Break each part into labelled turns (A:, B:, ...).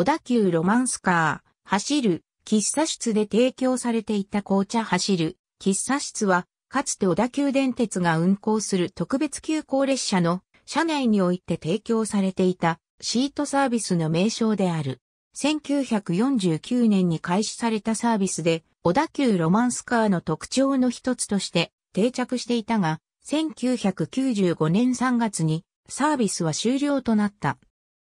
A: 小田急ロマンスカー、走る、喫茶室で提供されていた紅茶走る、喫茶室は、かつて小田急電鉄が運行する特別急行列車の車内において提供されていたシートサービスの名称である。1949年に開始されたサービスで、小田急ロマンスカーの特徴の一つとして定着していたが、1995年3月にサービスは終了となった。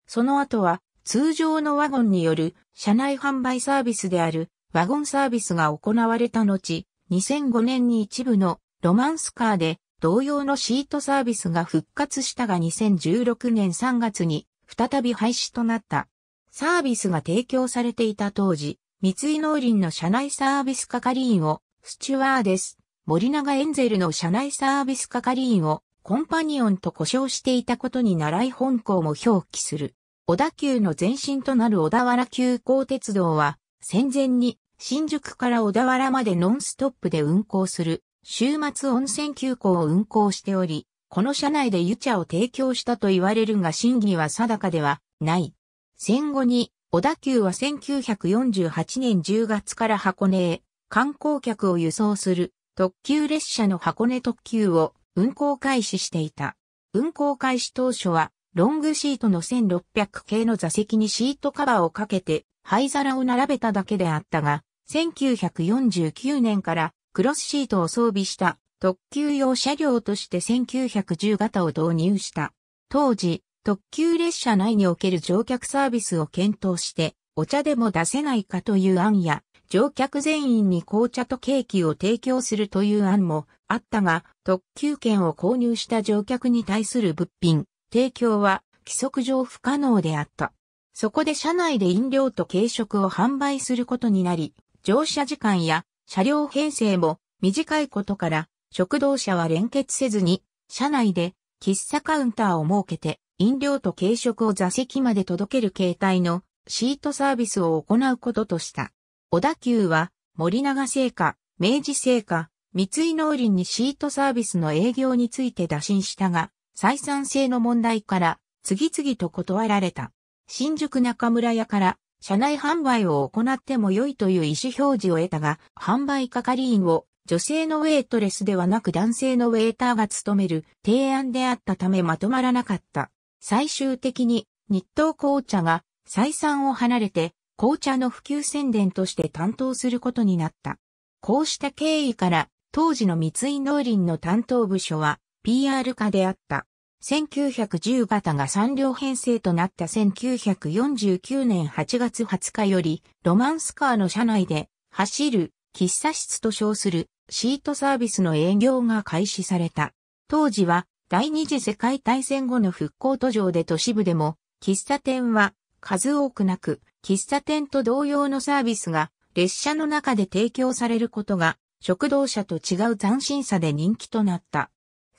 A: その後は通常のワゴンによる車内販売サービスであるワゴンサービスが行われた後、2005年に一部のロマンスカーで同様のシートサービスが復活したが2016年3月に再び廃止となった。サービスが提供されていた当時、三井農林の社内サービス係員をスチュワーデス、森永エンゼルの社内サービス係員をコンパニオンと呼称していたことに習い本校も表記する。小田急の前身となる小田原急行鉄道は、戦前に新宿から小田原までノンストップで運行する週末温泉急行を運行しており、この車内で湯茶を提供したと言われるが真偽は定かではない。戦後に小田急は1948年10月から箱根へ観光客を輸送する特急列車の箱根特急を運行開始していた。運行開始当初はロングシートの1600系の座席にシートカバーをかけて灰皿を並べただけであったが、1949年からクロスシートを装備した特急用車両として1910型を導入した。当時、特急列車内における乗客サービスを検討して、お茶でも出せないかという案や、乗客全員に紅茶とケーキを提供するという案もあったが、特急券を購入した乗客に対する物品、提供は規則上不可能であった。そこで車内で飲料と軽食を販売することになり、乗車時間や車両編成も短いことから、食堂車は連結せずに、車内で喫茶カウンターを設けて、飲料と軽食を座席まで届ける形態のシートサービスを行うこととした。小田急は、森永製菓、明治製菓、三井農林にシートサービスの営業について打診したが、採算性の問題から次々と断られた。新宿中村屋から社内販売を行っても良いという意思表示を得たが、販売係員を女性のウェイトレスではなく男性のウェイターが務める提案であったためまとまらなかった。最終的に日東紅茶が採算を離れて紅茶の普及宣伝として担当することになった。こうした経緯から当時の三井農林の担当部署は PR 化であった。1910型が3両編成となった1949年8月20日より、ロマンスカーの車内で、走る、喫茶室と称する、シートサービスの営業が開始された。当時は、第二次世界大戦後の復興途上で都市部でも、喫茶店は数多くなく、喫茶店と同様のサービスが列車の中で提供されることが、食堂車と違う斬新さで人気となった。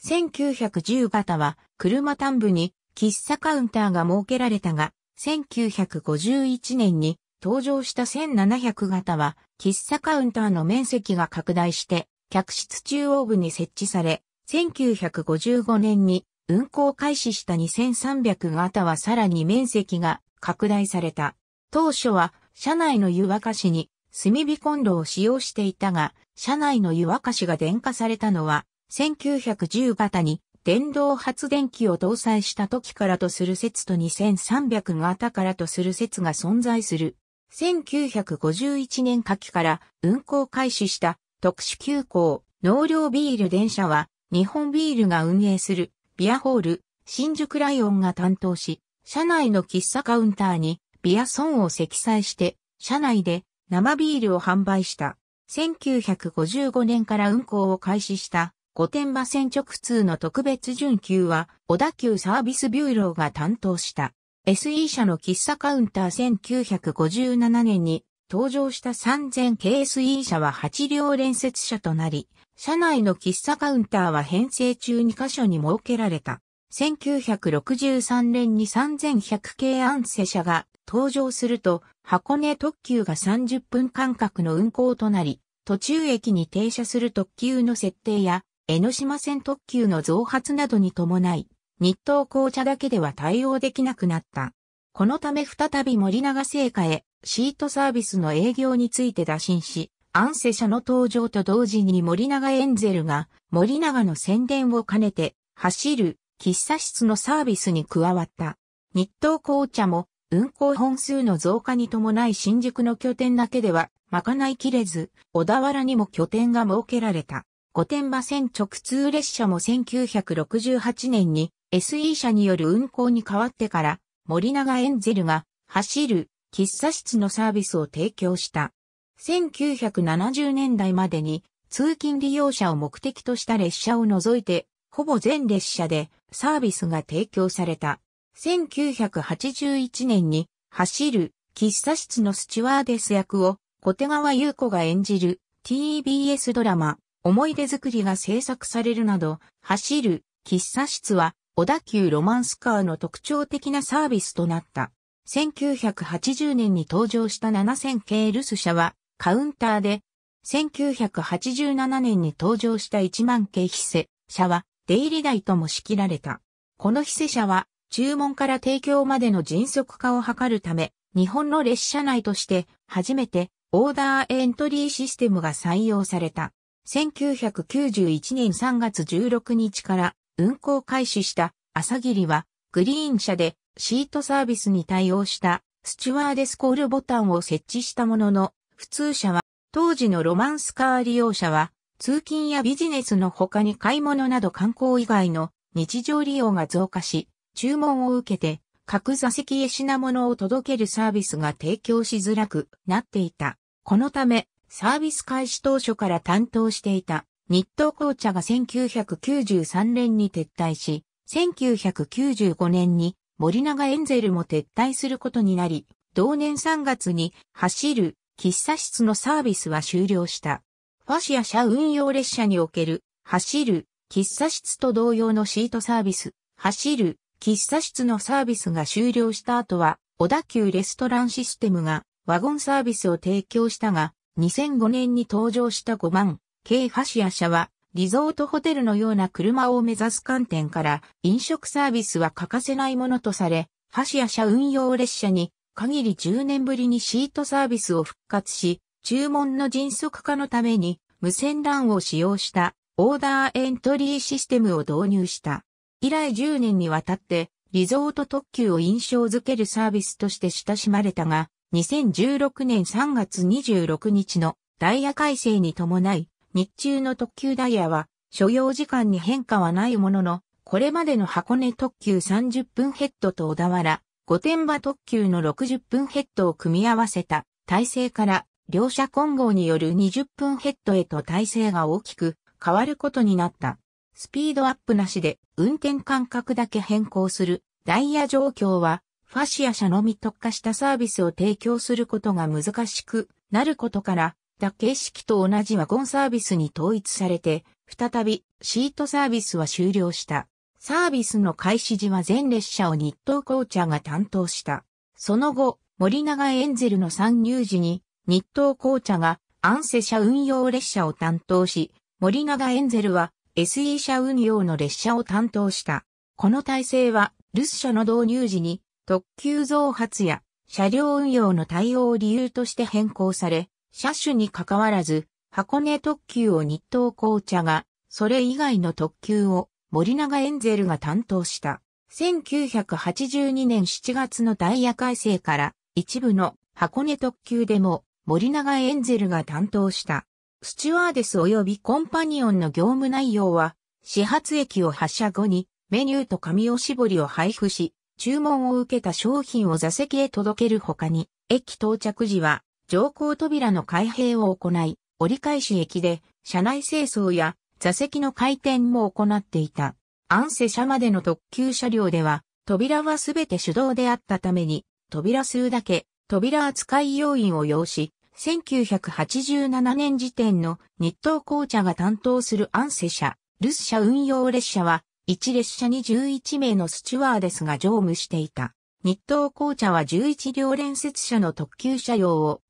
A: 1910型は車単部に喫茶カウンターが設けられたが、1951年に登場した1700型は喫茶カウンターの面積が拡大して客室中央部に設置され、1955年に運行開始した2300型はさらに面積が拡大された。当初は車内の湯沸かしに炭火コンロを使用していたが、車内の湯沸かしが電化されたのは1910型に電動発電機を搭載した時からとする説と2300型からとする説が存在する。1951年夏季から運行開始した特殊急行農業ビール電車は日本ビールが運営するビアホール新宿ライオンが担当し、車内の喫茶カウンターにビアソンを積載して車内で生ビールを販売した。1955年から運行を開始した御殿場線直通の特別準急は、小田急サービスビューローが担当した。SE 社の喫茶カウンター1957年に登場した 3000KSE 社は8両連接車となり、社内の喫茶カウンターは編成中2カ所に設けられた。1963年に3100系アンセ車が登場すると、箱根特急が30分間隔の運行となり、途中駅に停車する特急の設定や、江ノ島線特急の増発などに伴い、日東紅茶だけでは対応できなくなった。このため再び森永製菓へシートサービスの営業について打診し、アンセ社の登場と同時に森永エンゼルが森永の宣伝を兼ねて走る喫茶室のサービスに加わった。日東紅茶も運行本数の増加に伴い新宿の拠点だけではまかないきれず、小田原にも拠点が設けられた。御殿場線直通列車も1968年に SE 社による運行に変わってから森永エンゼルが走る喫茶室のサービスを提供した。1970年代までに通勤利用者を目的とした列車を除いて、ほぼ全列車でサービスが提供された。1981年に走る喫茶室のスチュワーデス役を小手川優子が演じる TBS ドラマ思い出作りが制作されるなど、走る喫茶室は小田急ロマンスカーの特徴的なサービスとなった。1980年に登場した7000系ルス社はカウンターで、1987年に登場した1万系ヒセ社は出入り台とも仕切られた。このヒセ社は注文から提供までの迅速化を図るため、日本の列車内として初めてオーダーエントリーシステムが採用された。1991年3月16日から運行開始した朝霧はグリーン車でシートサービスに対応したスチュワーデスコールボタンを設置したものの普通車は当時のロマンスカー利用者は通勤やビジネスの他に買い物など観光以外の日常利用が増加し注文を受けて各座席へ品物を届けるサービスが提供しづらくなっていた。このため、サービス開始当初から担当していた日東紅茶が1993年に撤退し、1995年に森永エンゼルも撤退することになり、同年3月に走る喫茶室のサービスは終了した。ファシア社運用列車における走る喫茶室と同様のシートサービス、走る喫茶室のサービスが終了した後は、小田急レストランシステムがワゴンサービスを提供したが、2005年に登場した5番、ァシア社は、リゾートホテルのような車を目指す観点から、飲食サービスは欠かせないものとされ、シア社運用列車に、限り10年ぶりにシートサービスを復活し、注文の迅速化のために、無線 LAN を使用したオーダーエントリーシステムを導入した。以来10年にわたってリゾート特急を印象づけるサービスとして親しまれたが、2016年3月26日のダイヤ改正に伴い、日中の特急ダイヤは、所要時間に変化はないものの、これまでの箱根特急30分ヘッドと小田原、御殿場特急の60分ヘッドを組み合わせた体制から、両者混合による20分ヘッドへと体制が大きく変わることになった。スピードアップなしで運転間隔だけ変更するダイヤ状況はファシア社のみ特化したサービスを提供することが難しくなることから、だ形式と同じワゴンサービスに統一されて、再びシートサービスは終了した。サービスの開始時は全列車を日東紅茶が担当した。その後、森永エンゼルの参入時に、日東紅茶がアンセ社運用列車を担当し、森永エンゼルは SE 社運用の列車を担当した。この体制は、ルス社の導入時に特急増発や車両運用の対応を理由として変更され、車種に関わらず、箱根特急を日東紅茶が、それ以外の特急を森永エンゼルが担当した。1982年7月のダイヤ改正から一部の箱根特急でも森永エンゼルが担当した。スチュワーデス及びコンパニオンの業務内容は、始発駅を発車後にメニューと紙を絞りを配布し、注文を受けた商品を座席へ届けるほかに、駅到着時は、乗降扉の開閉を行い、折り返し駅で、車内清掃や座席の回転も行っていた。アンセ車までの特急車両では、扉はすべて手動であったために、扉数だけ、扉扱い要員を要し、1987年時点の日東紅茶が担当する安瀬社、ルス運用列車は、1列車に11名のスチュワーデスが乗務していた。日東紅茶は11両連接車の特急車両を、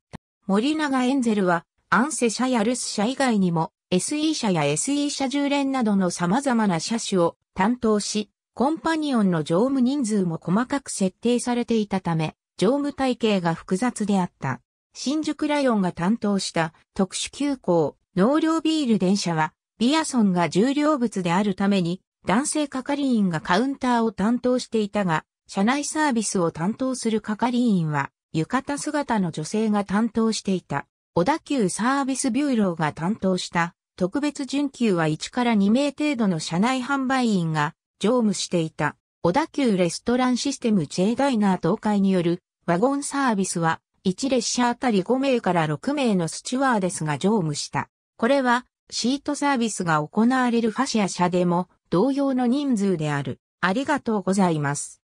A: 森永エンゼルは、アンセ車やルス車以外にも、SE 車や SE 車1連などの様々な車種を担当し、コンパニオンの乗務人数も細かく設定されていたため、乗務体系が複雑であった。新宿ライオンが担当した特殊急行、納涼ビール電車は、ビアソンが重量物であるために、男性係員がカウンターを担当していたが、車内サービスを担当する係員は、浴衣姿の女性が担当していた。小田急サービスビューローが担当した特別準急は1から2名程度の車内販売員が乗務していた。小田急レストランシステム J ダイナー東海によるワゴンサービスは1列車あたり5名から6名のスチュワーデスが乗務した。これはシートサービスが行われるファシア社でも同様の人数である。ありがとうございます。